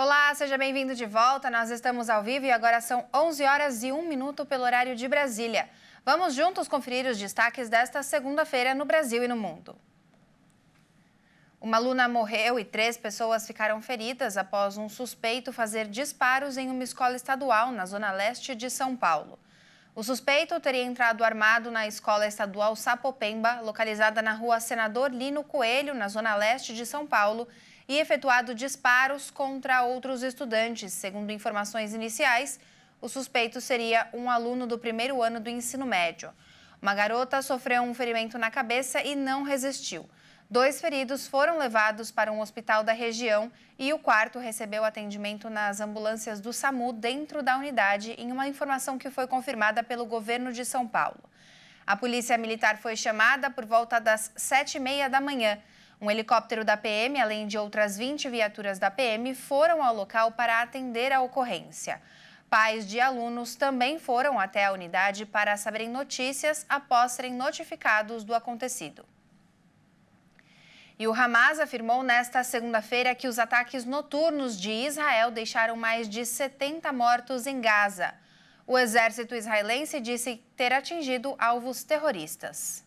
Olá, seja bem-vindo de volta. Nós estamos ao vivo e agora são 11 horas e 1 minuto pelo horário de Brasília. Vamos juntos conferir os destaques desta segunda-feira no Brasil e no mundo. Uma aluna morreu e três pessoas ficaram feridas após um suspeito fazer disparos em uma escola estadual na zona leste de São Paulo. O suspeito teria entrado armado na escola estadual Sapopemba, localizada na rua Senador Lino Coelho, na zona leste de São Paulo, e efetuado disparos contra outros estudantes. Segundo informações iniciais, o suspeito seria um aluno do primeiro ano do ensino médio. Uma garota sofreu um ferimento na cabeça e não resistiu. Dois feridos foram levados para um hospital da região e o quarto recebeu atendimento nas ambulâncias do SAMU dentro da unidade, em uma informação que foi confirmada pelo governo de São Paulo. A polícia militar foi chamada por volta das sete e meia da manhã. Um helicóptero da PM, além de outras 20 viaturas da PM, foram ao local para atender a ocorrência. Pais de alunos também foram até a unidade para saberem notícias após serem notificados do acontecido. E o Hamas afirmou nesta segunda-feira que os ataques noturnos de Israel deixaram mais de 70 mortos em Gaza. O exército israelense disse ter atingido alvos terroristas.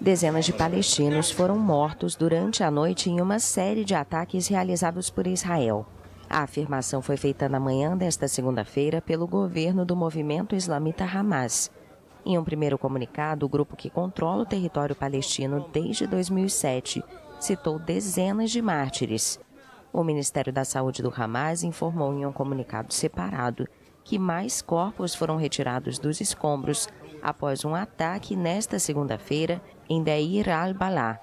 Dezenas de palestinos foram mortos durante a noite em uma série de ataques realizados por Israel. A afirmação foi feita na manhã desta segunda-feira pelo governo do movimento islamita Hamas. Em um primeiro comunicado, o grupo que controla o território palestino desde 2007 citou dezenas de mártires. O Ministério da Saúde do Hamas informou em um comunicado separado que mais corpos foram retirados dos escombros após um ataque nesta segunda-feira em Deir al-Balá.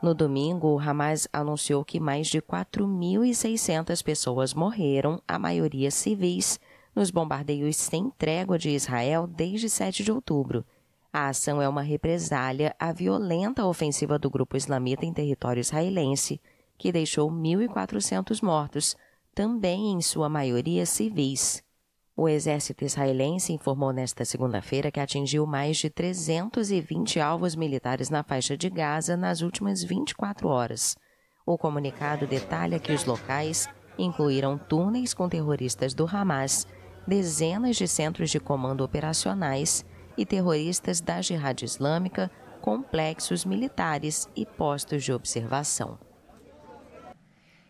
No domingo, o Hamas anunciou que mais de 4.600 pessoas morreram, a maioria civis, nos bombardeios sem trégua de Israel desde 7 de outubro. A ação é uma represália à violenta ofensiva do grupo islamita em território israelense, que deixou 1.400 mortos, também em sua maioria civis. O exército israelense informou nesta segunda-feira que atingiu mais de 320 alvos militares na faixa de Gaza nas últimas 24 horas. O comunicado detalha que os locais incluíram túneis com terroristas do Hamas, dezenas de centros de comando operacionais e terroristas da Jihad Islâmica, complexos militares e postos de observação.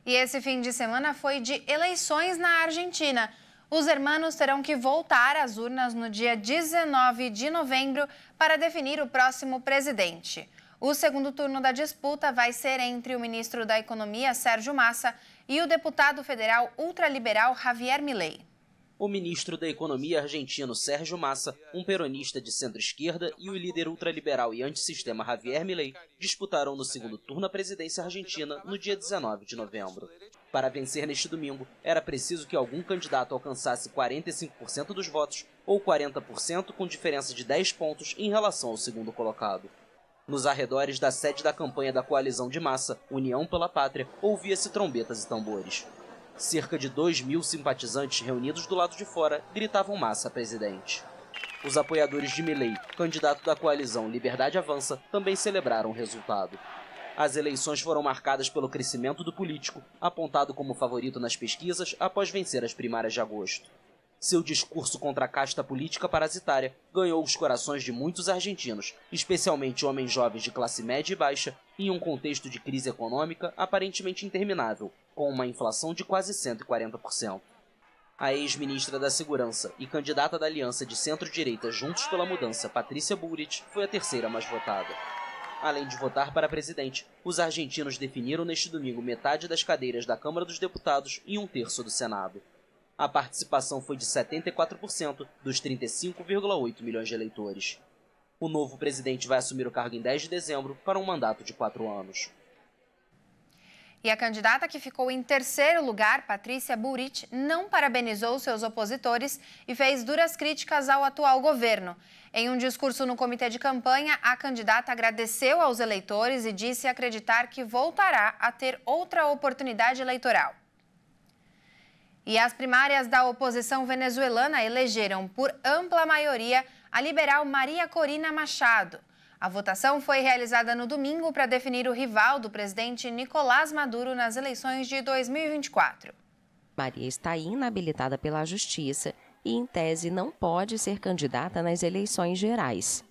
E esse fim de semana foi de eleições na Argentina. Os hermanos terão que voltar às urnas no dia 19 de novembro para definir o próximo presidente. O segundo turno da disputa vai ser entre o ministro da Economia, Sérgio Massa, e o deputado federal ultraliberal Javier Milei. O ministro da Economia argentino Sérgio Massa, um peronista de centro-esquerda, e o líder ultraliberal e antissistema Javier Milei disputaram no segundo turno a presidência argentina no dia 19 de novembro. Para vencer neste domingo, era preciso que algum candidato alcançasse 45% dos votos ou 40% com diferença de 10 pontos em relação ao segundo colocado. Nos arredores da sede da campanha da coalizão de massa, União pela Pátria, ouvia-se trombetas e tambores. Cerca de 2 mil simpatizantes reunidos do lado de fora gritavam massa presidente. Os apoiadores de Milley, candidato da coalizão Liberdade Avança, também celebraram o resultado. As eleições foram marcadas pelo crescimento do político, apontado como favorito nas pesquisas após vencer as primárias de agosto. Seu discurso contra a casta política parasitária ganhou os corações de muitos argentinos, especialmente homens jovens de classe média e baixa, em um contexto de crise econômica aparentemente interminável, com uma inflação de quase 140%. A ex-ministra da Segurança e candidata da aliança de centro-direita Juntos pela Mudança, Patrícia Bullrich, foi a terceira mais votada além de votar para presidente. Os argentinos definiram neste domingo metade das cadeiras da Câmara dos Deputados e um terço do Senado. A participação foi de 74% dos 35,8 milhões de eleitores. O novo presidente vai assumir o cargo em 10 de dezembro para um mandato de quatro anos. E a candidata que ficou em terceiro lugar, Patrícia Buriti, não parabenizou seus opositores e fez duras críticas ao atual governo. Em um discurso no comitê de campanha, a candidata agradeceu aos eleitores e disse acreditar que voltará a ter outra oportunidade eleitoral. E as primárias da oposição venezuelana elegeram por ampla maioria a liberal Maria Corina Machado. A votação foi realizada no domingo para definir o rival do presidente Nicolás Maduro nas eleições de 2024. Maria está inabilitada pela Justiça e, em tese, não pode ser candidata nas eleições gerais.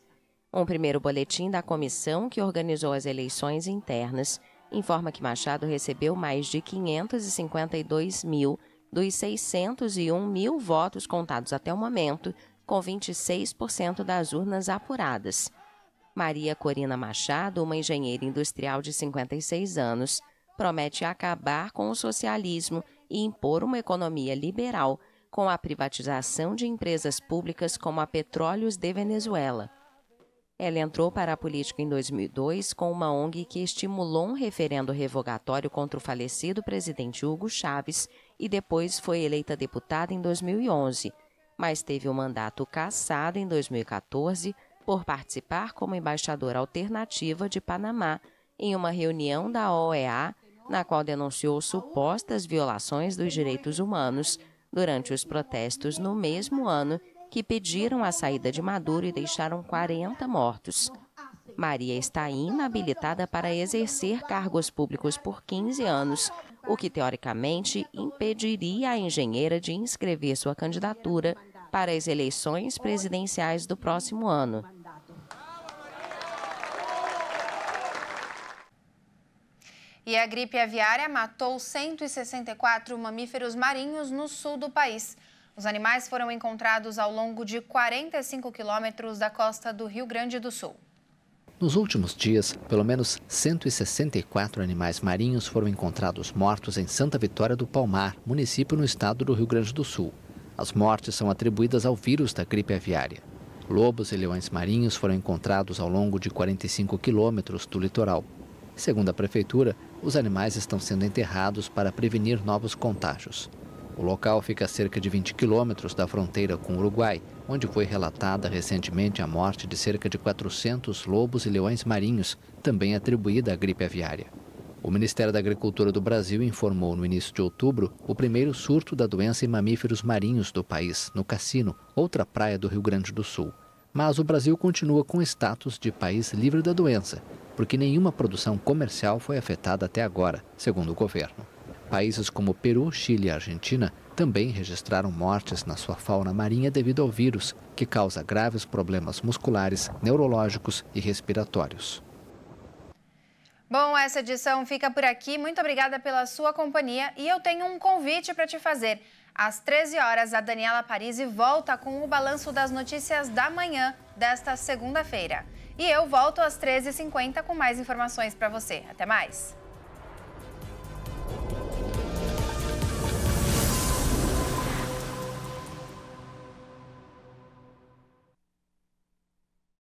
Um primeiro boletim da comissão que organizou as eleições internas informa que Machado recebeu mais de 552 mil dos 601 mil votos contados até o momento, com 26% das urnas apuradas. Maria Corina Machado, uma engenheira industrial de 56 anos, promete acabar com o socialismo e impor uma economia liberal com a privatização de empresas públicas como a Petróleos de Venezuela. Ela entrou para a política em 2002 com uma ONG que estimulou um referendo revogatório contra o falecido presidente Hugo Chávez e depois foi eleita deputada em 2011, mas teve o mandato cassado em 2014 por participar como embaixadora alternativa de Panamá em uma reunião da OEA, na qual denunciou supostas violações dos direitos humanos durante os protestos no mesmo ano que pediram a saída de Maduro e deixaram 40 mortos. Maria está inabilitada para exercer cargos públicos por 15 anos, o que teoricamente impediria a engenheira de inscrever sua candidatura para as eleições presidenciais do próximo ano. E a gripe aviária matou 164 mamíferos marinhos no sul do país. Os animais foram encontrados ao longo de 45 quilômetros da costa do Rio Grande do Sul. Nos últimos dias, pelo menos 164 animais marinhos foram encontrados mortos em Santa Vitória do Palmar, município no estado do Rio Grande do Sul. As mortes são atribuídas ao vírus da gripe aviária. Lobos e leões marinhos foram encontrados ao longo de 45 quilômetros do litoral. Segundo a prefeitura, os animais estão sendo enterrados para prevenir novos contágios. O local fica a cerca de 20 quilômetros da fronteira com o Uruguai, onde foi relatada recentemente a morte de cerca de 400 lobos e leões marinhos, também atribuída à gripe aviária. O Ministério da Agricultura do Brasil informou no início de outubro o primeiro surto da doença em mamíferos marinhos do país, no Cassino, outra praia do Rio Grande do Sul. Mas o Brasil continua com status de país livre da doença, porque nenhuma produção comercial foi afetada até agora, segundo o governo. Países como Peru, Chile e Argentina também registraram mortes na sua fauna marinha devido ao vírus, que causa graves problemas musculares, neurológicos e respiratórios. Bom, essa edição fica por aqui. Muito obrigada pela sua companhia e eu tenho um convite para te fazer. Às 13 horas, a Daniela Parisi volta com o balanço das notícias da manhã desta segunda-feira. E eu volto às 13h50 com mais informações para você. Até mais!